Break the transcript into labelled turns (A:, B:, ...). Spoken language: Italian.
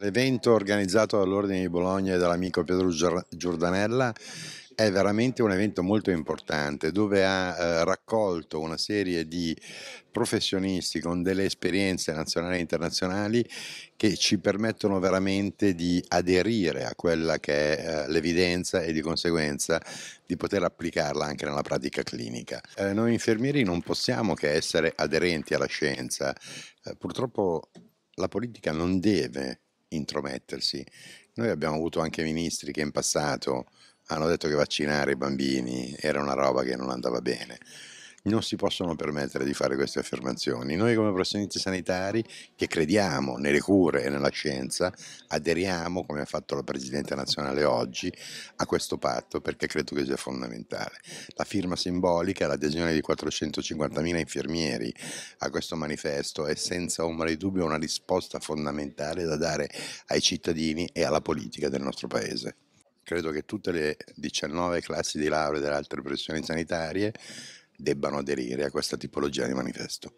A: L'evento organizzato dall'Ordine di Bologna e dall'amico Pietro Giordanella è veramente un evento molto importante dove ha eh, raccolto una serie di professionisti con delle esperienze nazionali e internazionali che ci permettono veramente di aderire a quella che è eh, l'evidenza e di conseguenza di poter applicarla anche nella pratica clinica. Eh, noi infermieri non possiamo che essere aderenti alla scienza, purtroppo la politica non deve intromettersi. Noi abbiamo avuto anche ministri che in passato hanno detto che vaccinare i bambini era una roba che non andava bene non si possono permettere di fare queste affermazioni. Noi come professionisti sanitari che crediamo nelle cure e nella scienza, aderiamo, come ha fatto la Presidente nazionale oggi, a questo patto perché credo che sia fondamentale. La firma simbolica, l'adesione di 450.000 infermieri a questo manifesto è senza ombra di dubbio una risposta fondamentale da dare ai cittadini e alla politica del nostro Paese credo che tutte le 19 classi di laurea delle altre professioni sanitarie debbano aderire a questa tipologia di manifesto.